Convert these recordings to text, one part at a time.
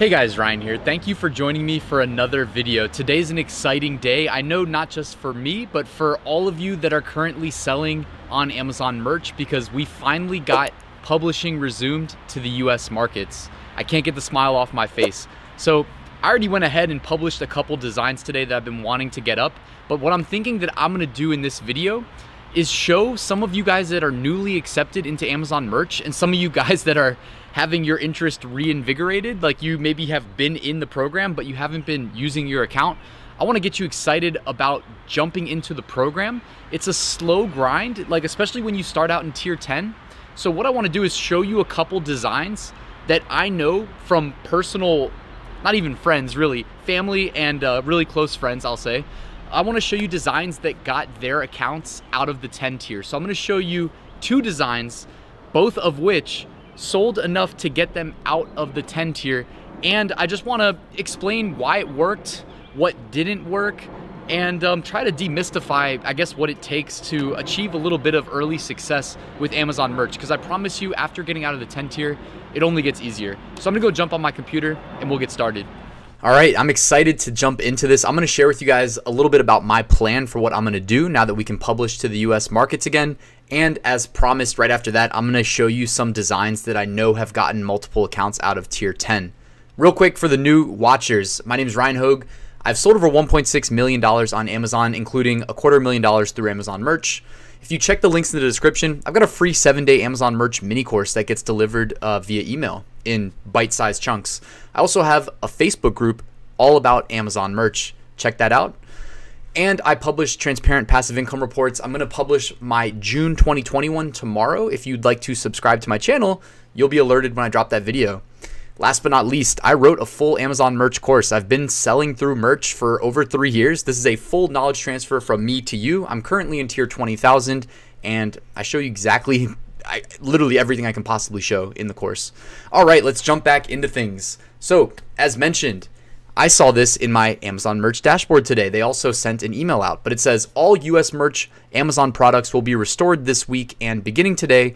Hey guys, Ryan here. Thank you for joining me for another video. Today's an exciting day. I know not just for me, but for all of you that are currently selling on Amazon merch because we finally got publishing resumed to the US markets. I can't get the smile off my face. So I already went ahead and published a couple designs today that I've been wanting to get up, but what I'm thinking that I'm gonna do in this video is show some of you guys that are newly accepted into Amazon merch and some of you guys that are having your interest reinvigorated. Like you maybe have been in the program, but you haven't been using your account. I want to get you excited about jumping into the program. It's a slow grind, like especially when you start out in tier 10. So what I want to do is show you a couple designs that I know from personal, not even friends really, family and uh, really close friends, I'll say. I want to show you designs that got their accounts out of the 10 tier. So I'm going to show you two designs, both of which sold enough to get them out of the 10 tier. And I just wanna explain why it worked, what didn't work, and um, try to demystify, I guess, what it takes to achieve a little bit of early success with Amazon merch. Because I promise you, after getting out of the 10 tier, it only gets easier. So I'm gonna go jump on my computer and we'll get started. All right, I'm excited to jump into this. I'm going to share with you guys a little bit about my plan for what I'm going to do now that we can publish to the US markets again. And as promised, right after that, I'm going to show you some designs that I know have gotten multiple accounts out of tier 10. Real quick for the new watchers, my name is Ryan Hoag. I've sold over $1.6 million on Amazon, including a quarter million dollars through Amazon merch. If you check the links in the description, I've got a free seven day Amazon merch mini course that gets delivered uh, via email in bite sized chunks. I also have a Facebook group all about Amazon merch. Check that out. And I publish transparent passive income reports. I'm going to publish my June 2021 tomorrow. If you'd like to subscribe to my channel, you'll be alerted when I drop that video. Last but not least, I wrote a full Amazon merch course. I've been selling through merch for over three years. This is a full knowledge transfer from me to you. I'm currently in tier 20,000 and I show you exactly, I, literally everything I can possibly show in the course. All right, let's jump back into things. So as mentioned, I saw this in my Amazon merch dashboard today. They also sent an email out, but it says all US merch Amazon products will be restored this week and beginning today,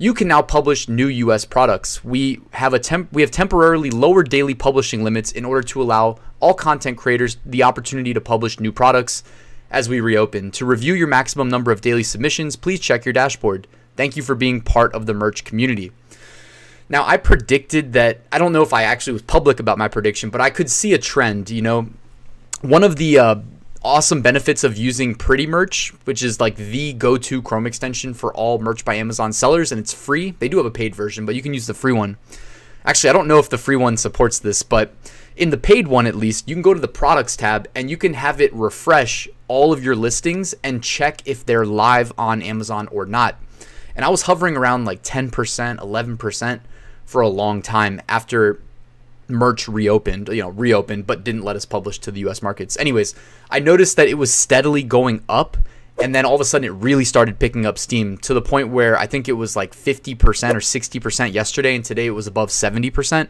you can now publish new US products. We have a temp- we have temporarily lowered daily publishing limits in order to allow all content creators the opportunity to publish new products as we reopen. To review your maximum number of daily submissions, please check your dashboard. Thank you for being part of the merch community. Now, I predicted that I don't know if I actually was public about my prediction, but I could see a trend, you know. One of the uh, awesome benefits of using Pretty Merch, which is like the go-to Chrome extension for all merch by Amazon sellers, and it's free. They do have a paid version, but you can use the free one. Actually, I don't know if the free one supports this, but in the paid one at least, you can go to the products tab and you can have it refresh all of your listings and check if they're live on Amazon or not. And I was hovering around like 10%, 11% for a long time after merch reopened, you know, reopened, but didn't let us publish to the US markets. Anyways, I noticed that it was steadily going up. And then all of a sudden, it really started picking up steam to the point where I think it was like 50% or 60% yesterday. And today it was above 70%.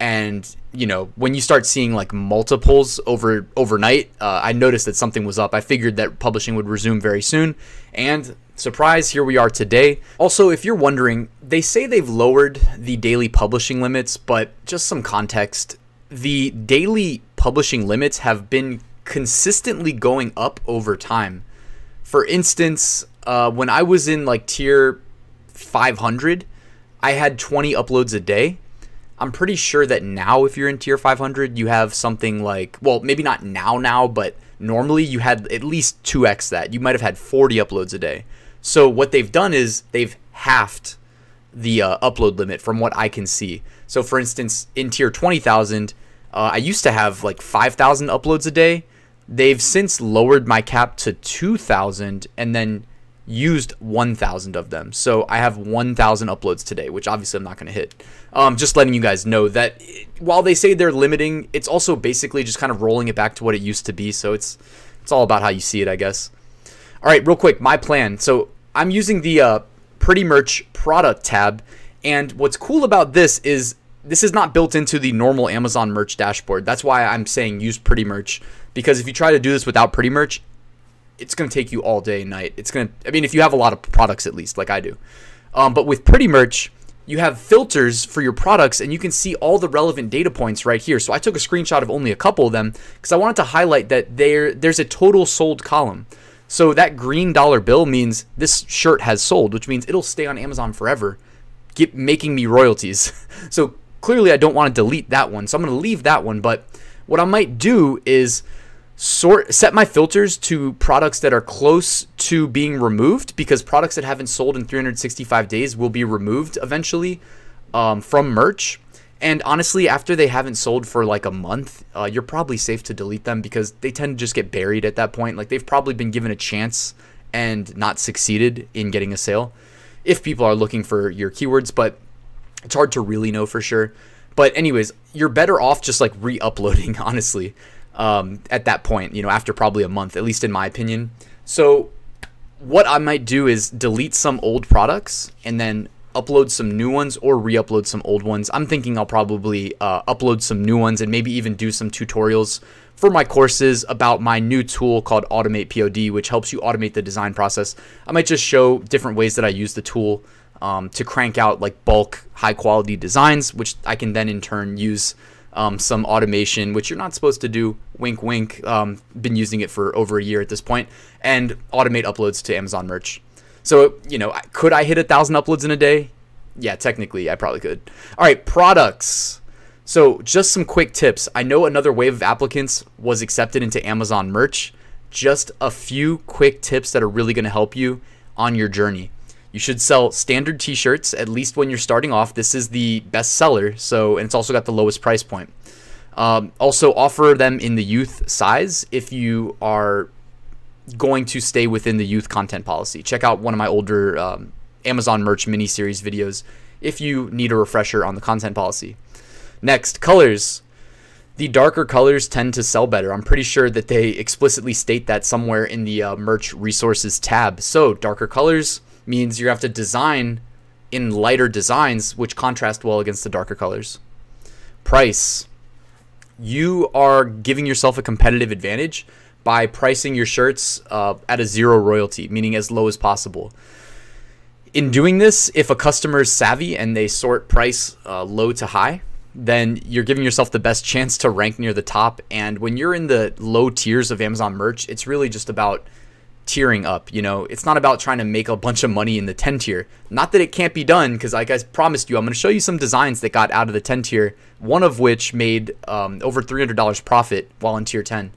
And, you know, when you start seeing like multiples over overnight, uh, I noticed that something was up. I figured that publishing would resume very soon. And surprise, here we are today. Also, if you're wondering, they say they've lowered the daily publishing limits, but just some context the daily publishing limits have been consistently going up over time. For instance, uh, when I was in like tier 500, I had 20 uploads a day. I'm pretty sure that now, if you're in tier 500, you have something like, well, maybe not now, now, but normally you had at least 2x that. You might have had 40 uploads a day. So what they've done is they've halved the uh, upload limit from what I can see. So for instance, in tier 20,000, uh, I used to have like 5,000 uploads a day. They've since lowered my cap to 2,000 and then used 1,000 of them. So I have 1,000 uploads today, which obviously I'm not going to hit. Um, just letting you guys know that while they say they're limiting, it's also basically just kind of rolling it back to what it used to be. So it's it's all about how you see it, I guess. All right, real quick, my plan. So I'm using the uh, Pretty Merch product tab. And what's cool about this is this is not built into the normal Amazon merch dashboard. That's why I'm saying use Pretty Merch because if you try to do this without Pretty Merch, it's going to take you all day and night. It's going to, I mean, if you have a lot of products at least, like I do. Um, but with Pretty Merch, you have filters for your products and you can see all the relevant data points right here. So I took a screenshot of only a couple of them because I wanted to highlight that there there's a total sold column. So that green dollar bill means this shirt has sold, which means it'll stay on Amazon forever, keep making me royalties. so clearly I don't want to delete that one. So I'm going to leave that one, but what I might do is sort set my filters to products that are close to being removed because products that haven't sold in 365 days will be removed eventually um, from merch and honestly, after they haven't sold for like a month, uh, you're probably safe to delete them because they tend to just get buried at that point. Like they've probably been given a chance and not succeeded in getting a sale if people are looking for your keywords, but it's hard to really know for sure. But, anyways, you're better off just like re uploading, honestly, um, at that point, you know, after probably a month, at least in my opinion. So, what I might do is delete some old products and then upload some new ones or re-upload some old ones. I'm thinking I'll probably uh, upload some new ones and maybe even do some tutorials for my courses about my new tool called Automate POD, which helps you automate the design process. I might just show different ways that I use the tool um, to crank out like bulk high quality designs, which I can then in turn use um, some automation, which you're not supposed to do. Wink, wink. Um, been using it for over a year at this point, and automate uploads to Amazon merch. So, you know, could I hit a thousand uploads in a day? Yeah, technically, I probably could. All right, products. So, just some quick tips. I know another wave of applicants was accepted into Amazon merch. Just a few quick tips that are really going to help you on your journey. You should sell standard t shirts, at least when you're starting off. This is the best seller, so, and it's also got the lowest price point. Um, also, offer them in the youth size if you are going to stay within the youth content policy. Check out one of my older um, Amazon merch mini series videos if you need a refresher on the content policy. Next, colors. The darker colors tend to sell better. I'm pretty sure that they explicitly state that somewhere in the uh, merch resources tab. So, darker colors means you have to design in lighter designs which contrast well against the darker colors. Price. You are giving yourself a competitive advantage by pricing your shirts uh, at a zero royalty, meaning as low as possible. In doing this, if a customer is savvy and they sort price uh, low to high, then you're giving yourself the best chance to rank near the top. And when you're in the low tiers of Amazon merch, it's really just about tiering up. You know, it's not about trying to make a bunch of money in the 10 tier. Not that it can't be done, because like I promised you, I'm going to show you some designs that got out of the 10 tier, one of which made um, over $300 profit while in tier 10.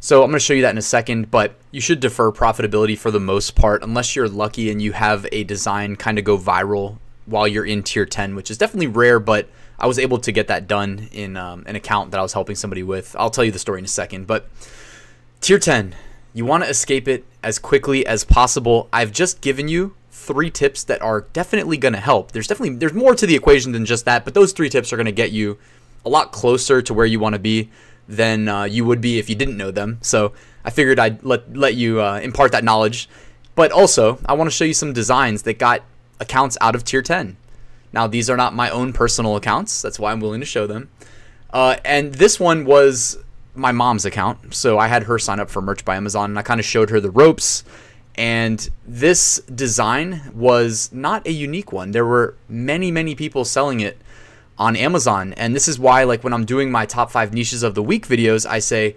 So I'm going to show you that in a second, but you should defer profitability for the most part, unless you're lucky and you have a design kind of go viral while you're in tier 10, which is definitely rare, but I was able to get that done in um, an account that I was helping somebody with. I'll tell you the story in a second, but tier 10, you want to escape it as quickly as possible. I've just given you three tips that are definitely going to help. There's definitely there's more to the equation than just that, but those three tips are going to get you a lot closer to where you want to be than uh, you would be if you didn't know them. So I figured I'd let let you uh, impart that knowledge. But also, I want to show you some designs that got accounts out of tier 10. Now, these are not my own personal accounts. That's why I'm willing to show them. Uh, and this one was my mom's account. So I had her sign up for merch by Amazon and I kind of showed her the ropes. And this design was not a unique one. There were many, many people selling it on Amazon. And this is why, like, when I'm doing my top five niches of the week videos, I say,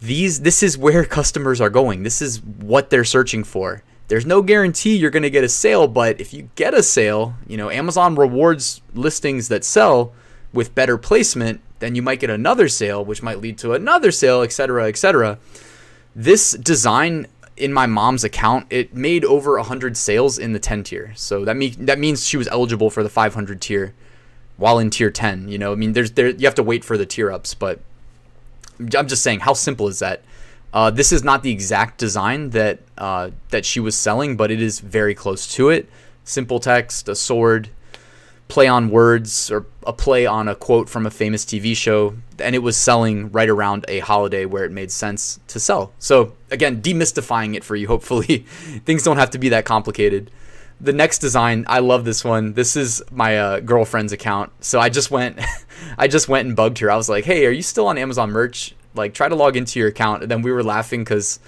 these, this is where customers are going. This is what they're searching for. There's no guarantee you're going to get a sale, but if you get a sale, you know, Amazon rewards listings that sell with better placement, then you might get another sale, which might lead to another sale, et cetera, et cetera. This design in my mom's account, it made over 100 sales in the 10 tier. So that, me- that means she was eligible for the 500 tier while in tier 10 you know i mean there's there you have to wait for the tier ups but i'm just saying how simple is that uh, this is not the exact design that uh, that she was selling but it is very close to it simple text a sword play on words or a play on a quote from a famous TV show, and it was selling right around a holiday where it made sense to sell. So, again, demystifying it for you, hopefully. Things don't have to be that complicated the next design i love this one this is my uh, girlfriend's account so i just went i just went and bugged her i was like hey are you still on amazon merch like try to log into your account and then we were laughing because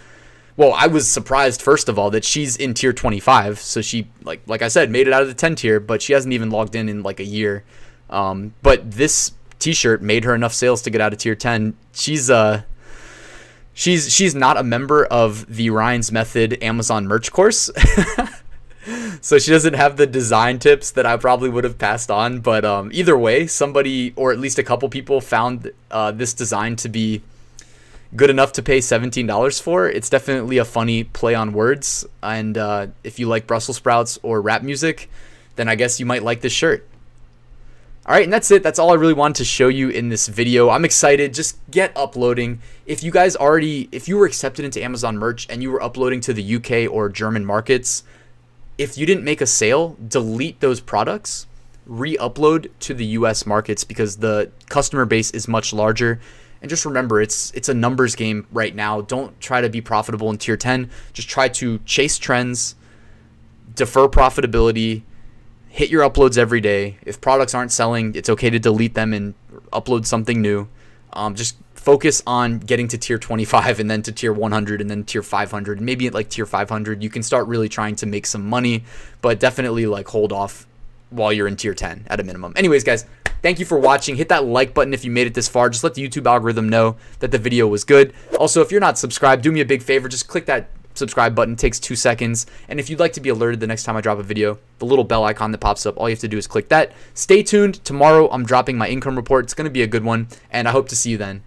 well i was surprised first of all that she's in tier 25 so she like like i said made it out of the 10 tier but she hasn't even logged in in like a year um, but this t-shirt made her enough sales to get out of tier 10 she's uh she's she's not a member of the ryan's method amazon merch course so she doesn't have the design tips that I probably would have passed on. But um, either way, somebody or at least a couple people found uh, this design to be good enough to pay $17 for. It's definitely a funny play on words. And uh, if you like Brussels sprouts or rap music, then I guess you might like this shirt. All right, and that's it. That's all I really wanted to show you in this video. I'm excited. Just get uploading. If you guys already, if you were accepted into Amazon merch and you were uploading to the UK or German markets, if you didn't make a sale, delete those products, re-upload to the US markets because the customer base is much larger. And just remember, it's it's a numbers game right now. Don't try to be profitable in tier 10. Just try to chase trends, defer profitability, hit your uploads every day. If products aren't selling, it's okay to delete them and upload something new. Um, just focus on getting to tier 25 and then to tier 100 and then tier 500 maybe at like tier 500 you can start really trying to make some money but definitely like hold off while you're in tier 10 at a minimum anyways guys thank you for watching hit that like button if you made it this far just let the youtube algorithm know that the video was good also if you're not subscribed do me a big favor just click that subscribe button it takes two seconds and if you'd like to be alerted the next time i drop a video the little bell icon that pops up all you have to do is click that stay tuned tomorrow i'm dropping my income report it's going to be a good one and i hope to see you then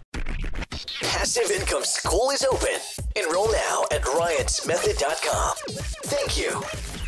Passive Income School is open. Enroll now at ryansmethod.com. Thank you.